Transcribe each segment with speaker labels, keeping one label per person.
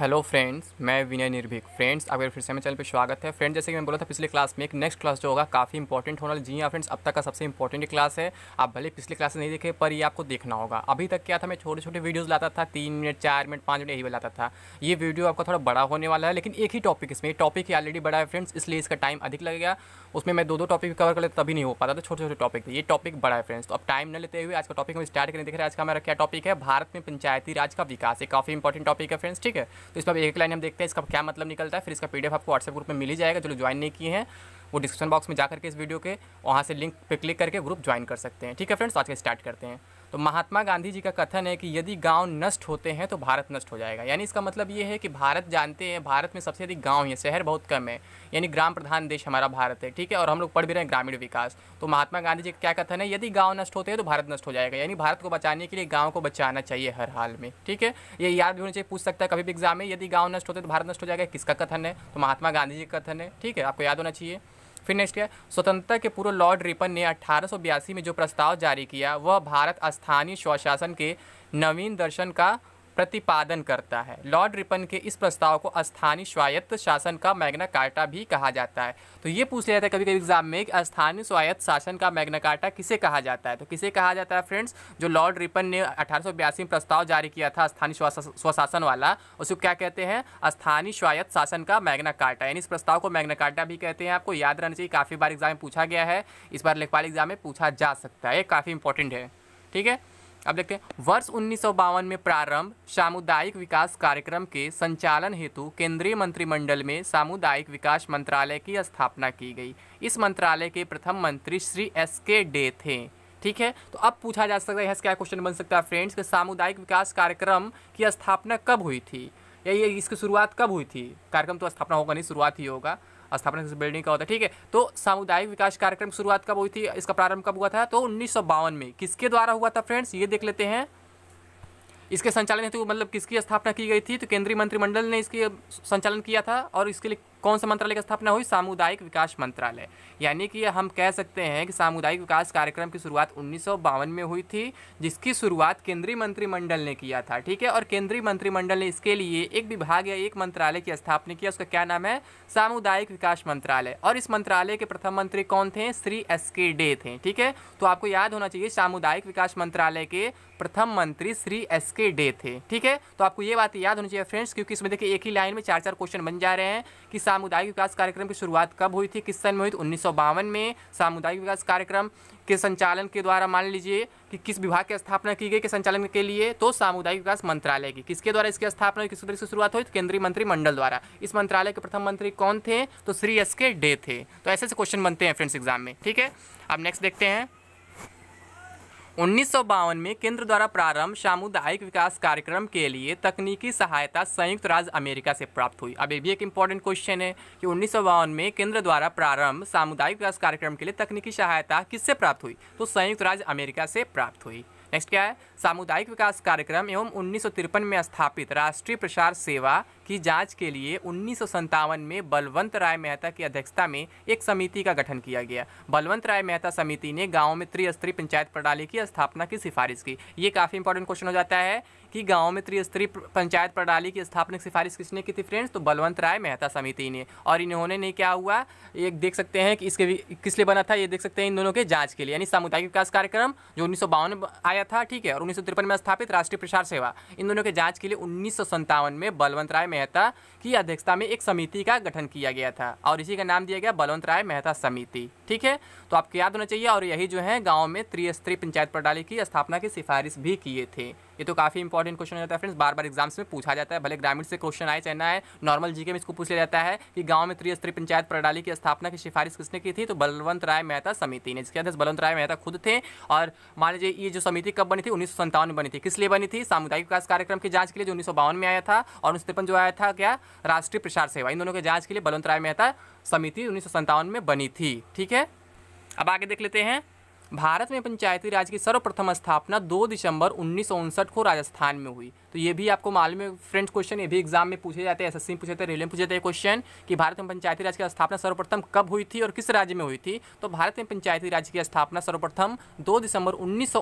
Speaker 1: hello friends मैं विनय निर्भीक friends आपके फिर से मेरे चैनल पर स्वागत है फ्रेंड्स जैसे कि मैं बोला था पिछले क्लास में एक नेक्स्ट क्लास जो होगा काफ़ी इंपॉर्टेंट होना जी हाँ फ्रेंड्स अब तक का सबसे इंपॉर्टेंट क्लास है आप भले पिछले क्लास नहीं देखे पर ये आपको देखना होगा अभी तक क्या था मैं छोटे छोटे वीडियोज़ लाता था तीन मिनट चार मिनट पाँच मिनट यही बताता था ये वीडियो आपका थोड़ा बड़ा होने वाला है लेकिन एक ही टॉपिक इसमें टॉपिक ही ऑलरेडी बड़ा है फ्रेंड्स इसलिए इसका टाइम अधिक लगेगा उसमें मैं दो दो टॉपिक कवर कर लेता तभी नहीं हो पाता था छोटे छोटे टॉपिक थे ये टॉपिक बड़ा है फ्रेंड्स तो अब टाइम न लेते हुए आज का टॉपिक हम स्टार्ट करें देख रहे हैं आज का हमारा क्या टॉपिक है भारत में पंचायती राज का विकास ये काफ़ी इंपॉर्टेंट टॉपिक है फ्रेंड्स ठीक है तो इस पर एक लाइन हम देखते हैं इसका क्या मतलब निकलता है फिर इसका पीडीएफ आपको व्हाट्सएप ग्रुप में मिल ही जाएगा जो लोग ज्वाइन नहीं किए हैं वो डिस्क्रिप्शन बॉक्स में जाकर के इस वीडियो के वहाँ से लिंक पर क्लिक करके ग्रुप ज्वाइन कर सकते हैं ठीक है फ्रेंड्स तो आज के स्टार्ट करते हैं तो महात्मा गांधी जी का कथन है कि यदि गांव नष्ट होते हैं तो भारत नष्ट हो जाएगा यानी इसका मतलब ये है कि भारत जानते हैं भारत में सबसे अधिक गाँव है शहर बहुत कम है यानी ग्राम प्रधान देश हमारा भारत है ठीक है और हम लोग पढ़ भी रहे हैं ग्रामीण विकास तो महात्मा गांधी जी का क्या कथन है यदि गाँव नष्ट होते हैं तो भारत नष्ट हो जाएगा यानी भारत को बचाने के लिए गाँव को बचाना चाहिए हर हाल में ठीक है ये याद भी होना चाहिए पूछ सकता है कभी भी एग्जाम में यदि गाँव नष्ट होते तो भारत नष्ट हो जाएगा किसका कथन है तो महात्मा गांधी जी का कथन है ठीक है आपको याद होना चाहिए फिर नेक्स्ट क्या स्वतंत्रता के पूर्व लॉर्ड रिपन ने अट्ठारह में जो प्रस्ताव जारी किया वह भारत स्थानीय स्वशासन के नवीन दर्शन का प्रतिपादन करता है लॉर्ड रिपन के इस प्रस्ताव को स्थानीय स्वायत्त शासन का मैग्ना कार्टा भी कहा जाता है तो ये पूछ लिया जाता है कभी कभी एग्जाम में कि स्थानीय स्वायत्त शासन का मैग्ना कार्टा किसे कहा जाता है तो किसे कहा जाता है फ्रेंड्स जो लॉर्ड रिपन ने अठारह में प्रस्ताव जारी किया था स्थानीय स्वशासन वाला उसको क्या कहते हैं स्थानीय स्वायत्त शासन का मैग्ना कार्टा यानी इस प्रस्ताव को मैग्ना कार्टा भी कहते हैं आपको याद रहना चाहिए काफ़ी बार एग्जाम में पूछा गया है इस बार लेखपाल एग्जाम में पूछा जा सकता है ये काफ़ी इंपॉर्टेंट है ठीक है अब देखते हैं वर्ष उन्नीस में प्रारंभ सामुदायिक विकास कार्यक्रम के संचालन हेतु केंद्रीय मंत्रिमंडल में सामुदायिक विकास मंत्रालय की स्थापना की गई इस मंत्रालय के प्रथम मंत्री श्री एस के डे थे ठीक है तो अब पूछा जा सकता है यह क्या क्वेश्चन बन सकता है फ्रेंड्स कि सामुदायिक विकास कार्यक्रम की स्थापना कब हुई थी या ये इसकी शुरुआत कब हुई थी कार्यक्रम तो स्थापना होगा नहीं शुरुआत ही होगा स्थापना दिवस बिल्डिंग का होता है ठीक है तो सामुदायिक विकास कार्यक्रम शुरुआत कब हुई थी इसका प्रारंभ कब हुआ था तो उन्नीस में किसके द्वारा हुआ था फ्रेंड्स ये देख लेते हैं इसके संचालन हेतु मतलब किसकी स्थापना की गई थी तो केंद्रीय मंत्रिमंडल ने इसके संचालन किया था और इसके लिए कौन सा मंत्रालय की स्थापना हुई सामुदायिक विकास मंत्रालय यानी कि हम कह सकते हैं कि सामुदायिक विकास कार्यक्रम की शुरुआत उन्नीस में हुई थी जिसकी शुरुआत केंद्रीय मंत्रिमंडल ने किया था ठीक है और केंद्रीय मंत्रिमंडल ने इसके लिए एक विभाग या एक मंत्रालय की स्थापना किया उसका क्या नाम है सामुदायिक विकास मंत्रालय और इस मंत्रालय के प्रथम मंत्री कौन थे श्री एस के डे थे ठीक है तो आपको याद होना चाहिए सामुदायिक विकास मंत्रालय के प्रथम मंत्री श्री एस के डे थे ठीक है तो आपको ये बात याद होनी चाहिए फ्रेंड्स क्योंकि इसमें देखिए एक ही लाइन में चार चार क्वेश्चन बन जा रहे हैं कि सामुदायिक विकास कार्यक्रम की शुरुआत कब हुई थी किस सन में हुई थी उन्नीस में सामुदायिक विकास कार्यक्रम के संचालन के द्वारा मान लीजिए कि किस विभाग की स्थापना की गई के संचालन के लिए तो सामुदायिक विकास मंत्रालय की किसके द्वारा इसकी स्थापना किस तरह से शुरुआत हुई तो केंद्रीय मंत्रिमंडल द्वारा इस मंत्रालय के प्रथम मंत्री कौन थे तो श्री एस के डे थे तो ऐसे ऐसे क्वेश्चन बनते हैं फ्रेंड्स एग्जाम में ठीक है अब नेक्स्ट देखते हैं उन्नीस में केंद्र द्वारा प्रारंभ सामुदायिक विकास कार्यक्रम के लिए तकनीकी सहायता संयुक्त राज्य अमेरिका से प्राप्त हुई अब ये भी एक इम्पॉर्टेंट क्वेश्चन है कि उन्नीस में केंद्र द्वारा प्रारंभ सामुदायिक विकास कार्यक्रम के लिए तकनीकी सहायता किससे प्राप्त हुई तो संयुक्त राज्य अमेरिका से प्राप्त हुई नेक्स्ट क्या है सामुदायिक विकास कार्यक्रम एवं उन्नीस में स्थापित राष्ट्रीय प्रसार सेवा की जांच के लिए उन्नीस में बलवंत राय मेहता की अध्यक्षता में एक समिति का गठन किया गया बलवंत राय मेहता समिति ने गाँव में त्रिस्तरीय पंचायत प्रणाली की स्थापना की सिफारिश की ये काफ़ी इंपॉर्टेंट क्वेश्चन हो जाता है कि गाँव में त्रिस्तरीय पंचायत प्रणाली की स्थापना की सिफारिश किसने की थी फ्रेंड्स तो बलवंत राय मेहता समिति ने और इन्होंने ने क्या हुआ एक देख सकते हैं कि इसके किस लिए बना था ये देख सकते हैं इन दोनों के जांच के लिए यानी सामुदायिक विकास कार्यक्रम जो उन्नीस में आया था ठीक है और उन्नीस में स्थापित राष्ट्रीय प्रसार सेवा इन दोनों के जाँच के लिए उन्नीस में बलवंत राय मेहता की अध्यक्षता में एक समिति का गठन किया गया था और इसी का नाम दिया गया बलवंत राय मेहता समिति ठीक है तो आपको याद होना चाहिए और यही जो है गाँव में त्रिस्तरीय पंचायत प्रणाली की स्थापना की सिफारिश भी किए थे ये तो काफ़ी इंपॉर्टेंट क्वेश्चन हो जाता है फ्रेंड्स बार बार एग्जाम्स में पूछा जाता है भले ग्रामीण से क्वेश्चन आए चाहना है नॉर्मल जीके में इसको पूछ लिया जाता है कि गांव में त्रिस्तरीय पंचायत प्रणाली की स्थापना की सिफारिश किसने की थी तो बलवंत राय मेहता समिति ने जिसके अध्यक्ष बलवंत राय मेहता खुद थे और मान लीजिए ये जो समिति कब बनी थी उन्नीस में बनी थी किस लिए बनी थी सामुदायिक विकास कार्यक्रम की जांच के लिए जो उन्नीस में आया था और उस जो आया था क्या राष्ट्रीय प्रसार सेवा इन दोनों की जांच के लिए बलवंत राय मेहता समिति उन्नीस में बनी थी ठीक है अब आगे देख लेते हैं भारत में पंचायती राज की सर्वप्रथम स्थापना 2 दिसंबर उन्नीस को राजस्थान में हुई तो ये भी आपको मालूम है फ्रेंड्स क्वेश्चन ये भी एग्जाम में पूछे जाते हैं एसएससी में पूछे जाते हैं रेलवे में पूछे जाते हैं क्वेश्चन कि भारत में पंचायती राज की स्थापना सर्वप्रथम कब हुई थी और किस राज्य में हुई थी तो भारत में पंचायती राज की स्थापना सर्वप्रथम दो दिसंबर उन्नीस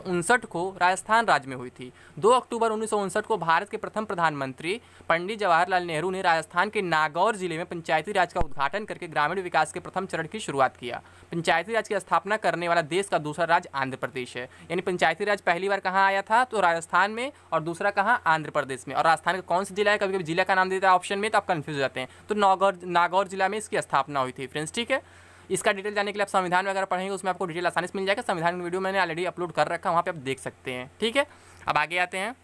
Speaker 1: को राजस्थान राज्य में हुई थी दो अक्टूबर उन्नीस को भारत के प्रथम प्रधानमंत्री पंडित जवाहरलाल नेहरू ने राजस्थान के नागौर जिले में पंचायती राज का उद्घाटन करके ग्रामीण विकास के प्रथम चरण की शुरुआत किया पंचायती राज की स्थापना करने वाला देश का दूसरा दूसरा राज्य आंध्र प्रदेश है यानी पंचायती राज पहली बार कहाँ आया था तो राजस्थान में और दूसरा कहाँ आंध्र प्रदेश में और राजस्थान का कौन सा जिला है कभी कभी जिला का नाम देता है ऑप्शन में तो आप कन्फ्यूज हो जाते हैं तो नागौर नागौर जिला में इसकी स्थापना हुई थी फ्रेंड्स ठीक है इसका डिटेल जाने के लिए आप संविधान वगैरह पढ़ेंगे उसमें आपको डिटेल आसानी से मिल जाएगा संविधान की वीडियो मैंने ऑलरेडी अपलोड कर रखा है वहाँ पर आप देख सकते हैं ठीक है अब आगे आते हैं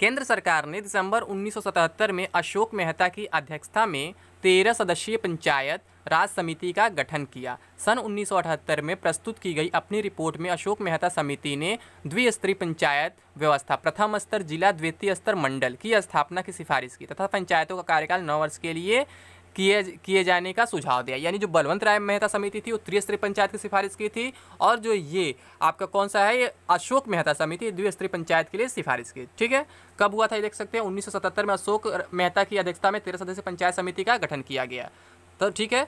Speaker 1: केंद्र सरकार ने दिसंबर 1977 में अशोक मेहता की अध्यक्षता में तेरह सदस्यीय पंचायत राज समिति का गठन किया सन 1978 में प्रस्तुत की गई अपनी रिपोर्ट में अशोक मेहता समिति ने द्विस्तरीय पंचायत व्यवस्था प्रथम स्तर जिला द्वितीय स्तर मंडल की स्थापना की सिफारिश की तथा पंचायतों का कार्यकाल नौ वर्ष के लिए किए किए जाने का सुझाव दिया यानी जो बलवंत राय मेहता समिति थी वो त्रिस्तरीय पंचायत की सिफारिश की थी और जो ये आपका कौन सा है ये अशोक मेहता समिति द्विस्तरीय पंचायत के लिए सिफारिश की ठीक है कब हुआ था ये देख सकते हैं 1977 में अशोक मेहता की अध्यक्षता में तेरह सदस्य पंचायत समिति का गठन किया गया तो ठीक है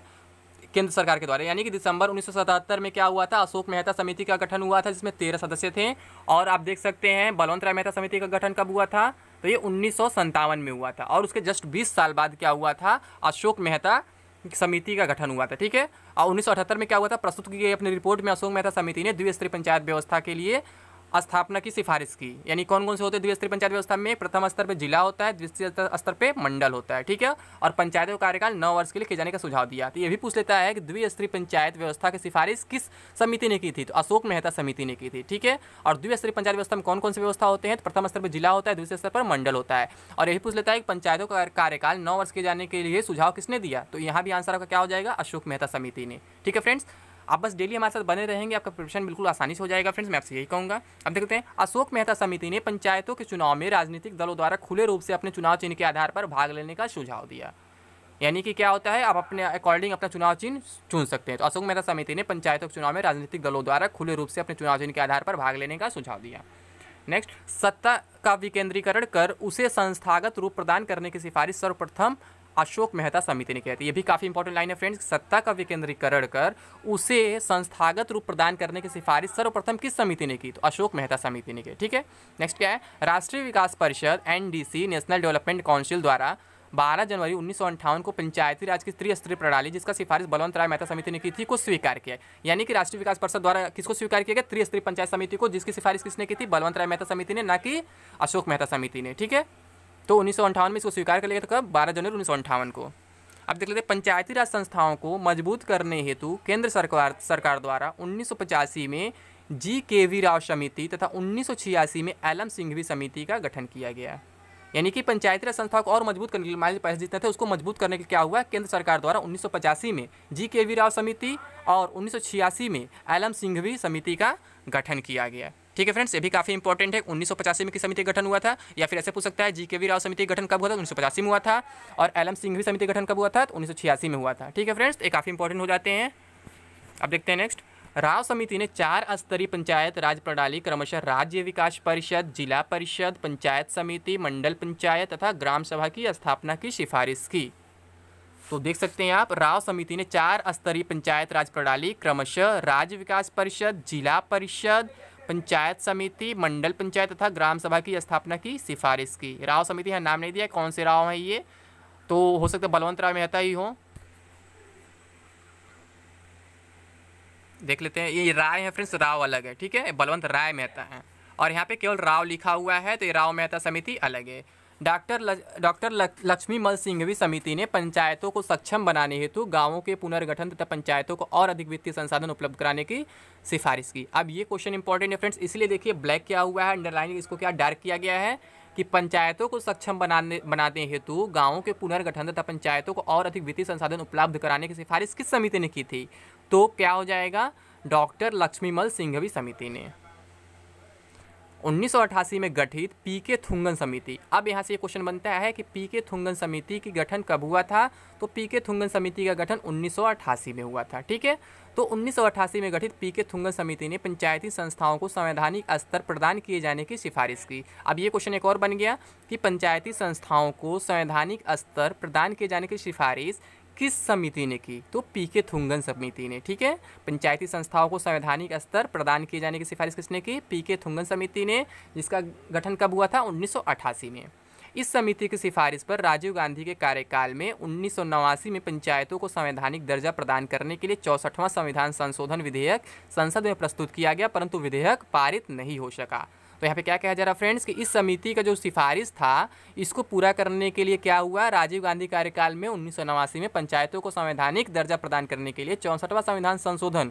Speaker 1: केंद्र सरकार के द्वारा यानी कि दिसंबर 1977 में क्या हुआ था अशोक मेहता समिति का गठन हुआ था जिसमें तेरह सदस्य थे और आप देख सकते हैं बलवंत राय मेहता समिति का गठन कब हुआ था तो ये उन्नीस में हुआ था और उसके जस्ट बीस साल बाद क्या हुआ था अशोक मेहता समिति का गठन हुआ था ठीक है और 1978 में क्या हुआ था प्रस्तुत की गई अपनी रिपोर्ट में अशोक मेहता समिति ने द्विस्तरीय पंचायत व्यवस्था के लिए स्थापना की सिफारिश की यानी कौन कौन से होते हैं द्विस्तरीय पंचायत व्यवस्था में प्रथम स्तर पर जिला होता है द्वितीय स्तर पर मंडल होता है ठीक है और पंचायतों का कार्यकाल नौ वर्ष के लिए किए जाने का सुझाव दिया तो ये भी पूछ लेता है कि द्विस्तरीय पंचायत व्यवस्था की सिफारिश किस समिति ने की थी तो अशोक मेहता समिति ने की थी ठीक है और द्विस्तरीय पंचायत व्यवस्था में कौन कौन सी व्यवस्था होते हैं तो प्रथम स्तर पर जिला होता है दूसरे स्तर पर मंडल होता है और यही पूछ लेता है कि पंचायतों का कार्यकाल नौ वर्ष के जाने के लिए सुझाव किसने दिया तो यहाँ भी आंसर आपका क्या हो जाएगा अशोक मेहता समिति ने ठीक है फ्रेंड्स आप बस डेली हमारे साथ बने रहेंगे आपका प्रिपरेशन बिल्कुल आसानी से हो जाएगा फ्रेंड्स मैं आपसे यही कहूँगा अब देखते हैं अशोक मेहता समिति ने पंचायतों के चुनाव में राजनीतिक दलों द्वारा खुले रूप से अपने चुनाव चिन्ह के आधार पर भाग लेने का सुझाव दिया यानी कि क्या होता है आप अपने अकॉर्डिंग अपना चुनाव चिन्ह चुन सकते हैं तो अशोक मेहता समिति ने पंचायतों के चुनाव में राजनीतिक दलों द्वारा खुले रूप से अपने चुनाव चिन्ह के आधार पर भाग लेने का सुझाव दिया नेक्स्ट सत्ता का विकेंद्रीकरण कर उसे संस्थागत रूप प्रदान करने की सिफारिश सर्वप्रथम अशोक मेहता समिति ने किया था ये भी काफ़ी इंपॉर्टेंट लाइन है फ्रेंड्स सत्ता का विकेंद्रीकरण कर उसे संस्थागत रूप प्रदान करने की सिफारिश सर्वप्रथम किस समिति ने की तो अशोक मेहता समिति ने की ठीक है नेक्स्ट क्या है राष्ट्रीय विकास परिषद एनडीसी नेशनल डेवलपमेंट काउंसिल द्वारा 12 जनवरी उन्नीस को पंचायती राज की त्रिस्तरीय प्रणाली जिसका सिफारिश बलवंत राय मेहता समिति ने की थी को स्वीकार किया यानी कि राष्ट्रीय विकास परिषद द्वारा किसको स्वीकार किया गया त्रिस्तरीय पंचायत समिति को जिसकी सिफारिश किसने की थी बलवंत राय मेहता समिति ने ना कि अशोक मेहता समिति ने ठीक है तो उन्नीस में इसको स्वीकार कर लिया था कब बारह जनवरी उन्नीस को अब देख लेते हैं पंचायती राज संस्थाओं को मजबूत करने हेतु केंद्र सरकार सरकार द्वारा उन्नीस में जी के वी राव समिति तथा उन्नीस में एलम सिंघवी समिति का गठन किया गया यानी कि पंचायती राज संस्थाओं को और मजबूत करने के लिए मान्य पैसे जितने थे उसको मजबूत करने के लिए क्या हुआ केंद्र सरकार द्वारा उन्नीस में जी के वी राव समिति और उन्नीस में एलम सिंघवी समिति का गठन किया गया ठीक है फ्रेंड्स ये भी काफ़ी इंपॉर्टेंट है उन्नीस में की समिति गठन हुआ था या फिर ऐसे पूछ सकता है जी के वी राव समिति गठन कब हुआ था उन्नीस में हुआ था और एल एम भी समिति गठन कब हुआ था तो उन्नीस में हुआ था ठीक है फ्रेंड्स ये काफ़ी इंपॉर्टेंट हो जाते हैं अब देखते हैं नेक्स्ट राव समिति ने चार स्तरीय पंचायत राज प्रणाली क्रमशः राज्य विकास परिषद जिला परिषद पंचायत समिति मंडल पंचायत तथा ग्राम सभा की स्थापना की सिफारिश की तो देख सकते हैं आप राव समिति ने चार स्तरीय पंचायत राज प्रणाली क्रमशः राज्य विकास परिषद जिला परिषद पंचायत समिति मंडल पंचायत तथा ग्राम सभा की स्थापना की सिफारिश की राव समिति यहाँ नाम नहीं दिया कौन से राव हैं ये तो हो सकता है बलवंत राव मेहता ही हो देख लेते हैं ये राय है फ्रेंड्स राव अलग है ठीक है बलवंत राय मेहता है और यहाँ पे केवल राव लिखा हुआ है तो ये राव मेहता समिति अलग है डॉक्टर डॉक्टर लक्ष्मी मल सिंघवी समिति ने पंचायतों को सक्षम बनाने हेतु गांवों के पुनर्गठन तथा पंचायतों को और अधिक वित्तीय संसाधन उपलब्ध कराने की सिफारिश की अब ये क्वेश्चन इंपॉर्टेंट है फ्रेंड्स इसलिए देखिए ब्लैक क्या हुआ है अंडरलाइन इसको क्या डार्क किया गया है कि पंचायतों को सक्षम बनाने बनाने हेतु गांवों के पुनर्गठन तथा पंचायतों को और अधिक वित्तीय संसाधन उपलब्ध कराने की सिफारिश किस समिति ने की थी तो क्या हो जाएगा डॉक्टर लक्ष्मीमल सिंघवी समिति ने 1988 में गठित पी के थुंगन समिति अब यहाँ से ये क्वेश्चन बनता है कि पी के थुंगन समिति की गठन कब हुआ था तो पी के थुंगन समिति का गठन 1988 में हुआ था ठीक है तो 1988 में गठित पी के थुंगन समिति ने पंचायती संस्थाओं को संवैधानिक स्तर प्रदान किए जाने की सिफारिश की अब ये क्वेश्चन एक और बन गया कि पंचायती संस्थाओं को संवैधानिक स्तर प्रदान किए जाने की सिफारिश किस समिति ने की तो पी के थुंगन समिति ने ठीक है पंचायती संस्थाओं को संवैधानिक स्तर प्रदान किए जाने की सिफारिश किसने की पी के थुंगन समिति ने जिसका गठन कब हुआ था उन्नीस में इस समिति की सिफारिश पर राजीव गांधी के कार्यकाल में उन्नीस में पंचायतों को संवैधानिक दर्जा प्रदान करने के लिए चौसठवां संविधान संशोधन विधेयक संसद में प्रस्तुत किया गया परंतु विधेयक पारित नहीं हो सका तो यहाँ पे क्या कहा जा रहा फ्रेंड्स कि इस समिति का जो सिफारिश था इसको पूरा करने के लिए क्या हुआ राजीव गांधी कार्यकाल में उन्नीस में पंचायतों को संवैधानिक दर्जा प्रदान करने के लिए चौंसठवां संविधान संशोधन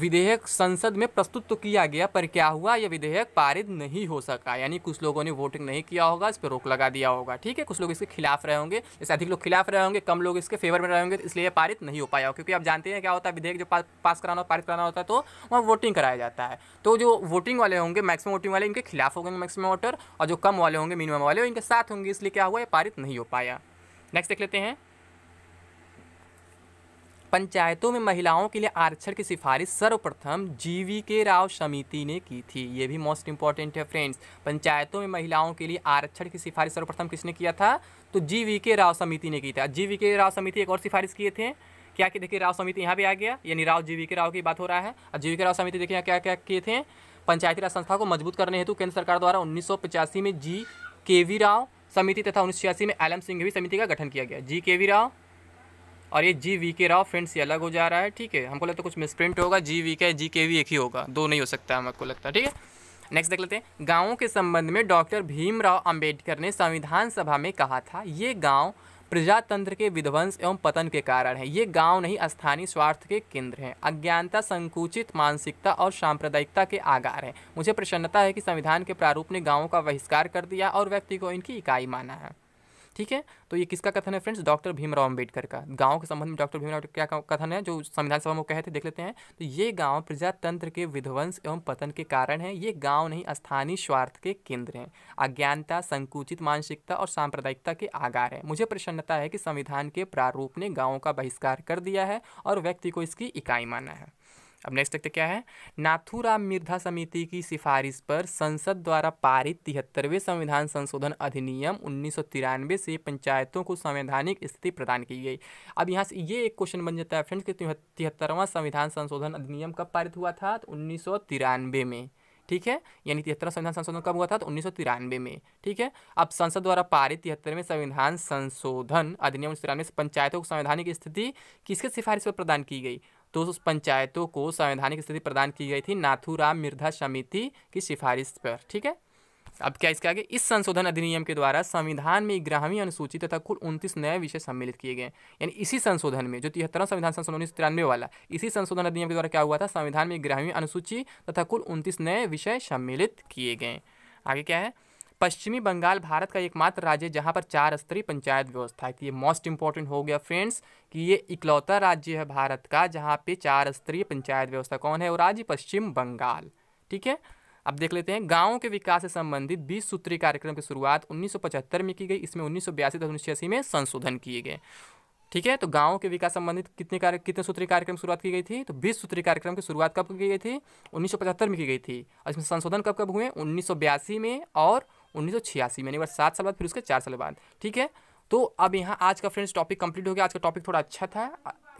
Speaker 1: विधेयक संसद में प्रस्तुत तो किया गया पर क्या हुआ यह विधेयक पारित नहीं हो सका यानी कुछ लोगों ने वोटिंग नहीं किया होगा इस पर रोक लगा दिया होगा ठीक है कुछ लोग इसके खिलाफ रहे होंगे जैसे अधिक लोग खिलाफ रहे होंगे कम लोग इसके फेवर में रहे होंगे तो इसलिए पारित नहीं हो पाया क्योंकि आप जानते हैं क्या होता है विधेयक जो पास, कराना हो पारित कराना होता है तो वहाँ वोटिंग कराया जाता है तो जो वोटिंग वाले होंगे मैक्सिमम वोटिंग वाले इनके खिलाफ होंगे मैक्सिमम वोटर और जो कम वाले होंगे मिनिमम वाले इनके साथ होंगे इसलिए क्या हुआ ये पारित नहीं हो पाया नेक्स्ट देख लेते हैं पंचायतों में महिलाओं के लिए आरक्षण की सिफारिश सर्वप्रथम जीवी के राव समिति ने की थी ये भी मोस्ट इंपॉर्टेंट है फ्रेंड्स पंचायतों में महिलाओं के लिए आरक्षण की सिफारिश सर्वप्रथम किसने किया था तो जीवी के राव समिति ने की था जीवी के राव समिति एक और सिफारिश किए थे क्या कि देखिए राव समिति यहाँ भी आ गया यानी राव जीवी के राव की बात हो रहा है और जीवी के राव समिति देखिए क्या क्या किए थे पंचायती राज संस्था को मजबूत करने हेतु केंद्र सरकार द्वारा उन्नीस में जी के वी राव समिति तथा उन्नीस में एल एम भी समिति का गठन किया गया जी के वी राव और ये जी वी के राव फ्रेंड्स ये अलग हो जा रहा है ठीक है हमको लगता है कुछ मिसप्रिंट होगा जी वी के जी के वी एक ही होगा दो नहीं हो सकता है हमको लगता है ठीक है नेक्स्ट देख लेते हैं गाँव के संबंध में डॉक्टर भीमराव अंबेडकर ने संविधान सभा में कहा था ये गाँव प्रजातंत्र के विध्वंस एवं पतन के कारण है ये गांव नहीं स्थानीय स्वार्थ के केंद्र हैं अज्ञानता संकुचित मानसिकता और सांप्रदायिकता के आगार हैं मुझे प्रसन्नता है कि संविधान के प्रारूप ने गांवों का बहिष्कार कर दिया और व्यक्ति को इनकी इकाई माना है ठीक है तो ये किसका कथन है फ्रेंड्स डॉक्टर भीमराव अम्बेडकर का गाँव के संबंध में डॉक्टर भीमराव क्या कथन है जो संविधान सभा में कहे थे देख लेते हैं तो ये गाँव प्रजातंत्र के विध्वंस एवं पतन के कारण है ये गाँव नहीं स्थानीय स्वार्थ के केंद्र हैं अज्ञानता संकुचित मानसिकता और सांप्रदायिकता के आगार है मुझे प्रसन्नता है कि संविधान के प्रारूप ने गाँव का बहिष्कार कर दिया है और व्यक्ति को इसकी इकाई माना है अब नेक्स्ट देखते क्या है नाथूराम मिर्धा समिति की सिफारिश पर संसद द्वारा पारित तिहत्तरवें संविधान संशोधन अधिनियम उन्नीस से पंचायतों को संवैधानिक स्थिति प्रदान की गई अब यहाँ से ये एक क्वेश्चन बन जाता है फ्रेंड्स कि तिहत्तरवां संविधान संशोधन अधिनियम कब पारित हुआ था तो उन्नीस में ठीक है यानी तिहत्तरवा संविधान संशोधन कब हुआ था तो उन्नीस में ठीक है अब संसद द्वारा पारित तिहत्तरवें संविधान संशोधन अधिनियम उन्नीस तिरानवे पंचायतों को संवैधानिक स्थिति किसके सिफारिश पर प्रदान की गई तो उस पंचायतों को संवैधानिक स्थिति प्रदान की गई थी नाथूराम मिर्धा समिति की सिफारिश पर ठीक है अब क्या इसके आगे इस संशोधन अधिनियम के द्वारा संविधान में ग्रामीण अनुसूची तथा कुल उनतीस नए विषय सम्मिलित किए गए यानी इसी संशोधन में जो तिहत्तरवा संविधान संशोधन उन्नीस तिरानवे वाला इसी संशोधन अधिनियम के द्वारा क्या हुआ था संविधान में ग्रामीण अनुसूची तथा कुल उनतीस नए विषय सम्मिलित किए गए आगे क्या है पश्चिमी बंगाल भारत का एकमात्र राज्य है जहाँ पर चार स्तरीय पंचायत व्यवस्था है ये मोस्ट इंपॉर्टेंट हो गया फ्रेंड्स कि ये इकलौता राज्य है भारत का जहाँ पे चार स्तरीय पंचायत व्यवस्था कौन है और राज्य पश्चिम बंगाल ठीक है अब देख लेते हैं गाँव के विकास से संबंधित बीस सूत्री कार्यक्रम की शुरुआत 1975 में की गई इसमें उन्नीस सौ बयासी उन्नीस में संशोधन किए गए ठीक है तो गाँव के विकास संबंधित कितने कार्य कितने सूत्री कार्यक्रम शुरुआत की गई थी तो बीस सूत्री कार्यक्रम की शुरुआत कब की गई थी 1975 में की गई थी और इसमें संशोधन कब कब हुए उन्नीस में और उन्नीस में यानी सात साल बाद फिर उसके चार साल बाद ठीक है तो अब यहाँ आज का फ्रेंड्स टॉपिक कंप्लीट हो गया आज का टॉपिक थोड़ा अच्छा था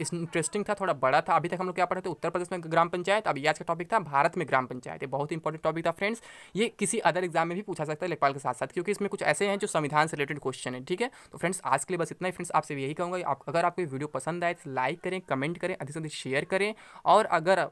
Speaker 1: इंटरेस्टिंग था थोड़ा बड़ा था अभी तक हम लोग क्या पढ़े थे उत्तर प्रदेश में ग्राम पंचायत अभी आज का टॉपिक था भारत में ग्राम पंचायत ये बहुत ही इंपॉर्टेंट टॉपिक था फ्रेंड्स ये किसी अदर एग्जाम में भी पूछा सकता है लेखपाल के साथ साथ क्योंकि इसमें कुछ ऐसे हैं जो संविधान से रिलेटेड क्वेश्चन है ठीक है तो फ्रेंड्स आज के लिए बस इतना ही फ्रेंड्स आपसे यही कहूँगा आप अगर आपको वीडियो पसंद आए तो लाइक करें कमेंट करें अधिक से अधिक शेयर करें और अगर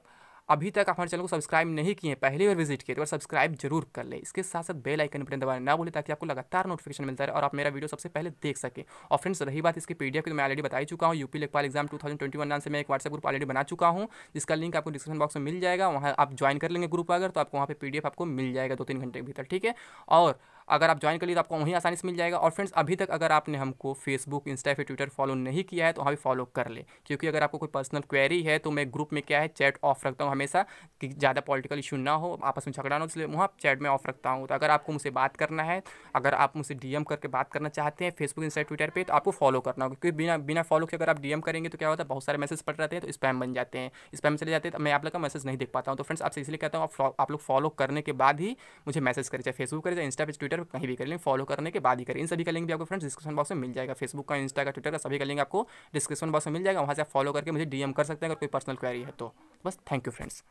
Speaker 1: अभी तक हमारे चैनल को सब्सक्राइब नहीं किए पहली बार विजिट किए तो सब्सक्राइब जरूर कर ले इसके साथ साथ बेल आइकन बटन दबाने ना बोले ताकि आपको लगातार नोटिफिकेशन मिलता रहे और आप मेरा वीडियो सबसे पहले देख सके और फ्रेंड्स रही बात इसके पीडीएफ की तो मैं ऑलरेडी बताई चुका हूँ यूपी लेखपाल एग्जाम टू थाउजेंड नाम से मैं एक व्हाट्सएप ग्रुप ऑलरेडी बना चुका हूँ जिसका लिंक आपको डिस्क्रिप्शन बॉक्स में मिल जाएगा वहाँ आप ज्वाइन कर लेंगे ग्रुप अगर तो आपको वहाँ पर पी आपको मिल जाएगा दो तीन घंटे के भीतर ठीक है और अगर आप ज्वाइन कर लिए तो आपको वहीं आसानी से मिल जाएगा और फ्रेंड्स अभी तक अगर आपने हमको फेसबुक इंस्टा फिर ट्विटर फॉलो नहीं किया है तो वहाँ भी फॉलो कर ले क्योंकि अगर आपको कोई पर्सनल क्वेरी है तो मैं ग्रुप में क्या है चैट ऑफ रखता हूँ हमेशा कि ज़्यादा पॉलिटिकल इशू ना हो आपस में झगड़ा ना हो इसलिए वहाँ चैट में ऑफ रखता हूँ तो अगर आपको मुझसे बात करना है अगर आप मुझसे डी करके बात करना चाहते हैं फेसबुक इंस्टा ट्विटर पर तो आपको फॉलो करना होगा क्योंकि बिना बिना फॉलो के अगर आप डी करेंगे तो क्या होता है बहुत सारे मैसेज पड़ रहते हैं तो स्पैम बन जाते हैं स्पैम चले जाते हैं तो मैं आप लोग का मैसेज नहीं देख पाता हूँ तो फ्रेंड्स आपसे इसलिए कहता हूँ आप लोग फॉलो करने के बाद ही मुझे मैसेज करें चाहे फेसबुक करें चाहे इंस्टा पे ट्विटर पर कहीं भी कर लेंगे फॉलो करने के बाद ही करें इन सभी का लिंक भी आपको फ्रेंड्स डिस्क्रिप्शन बॉक्स में मिल जाएगा फेसबुक का इंस्टा का ट्विटर का सभी का लिंक आपको डिस्क्रिप्शन बॉक्स में मिल जाएगा वहाँ से आप फॉलो करके मुझे डीएम कर सकते हैं अगर कोई पर्सनल क्वेरी है तो बस थैंक यू फ्रेंड्स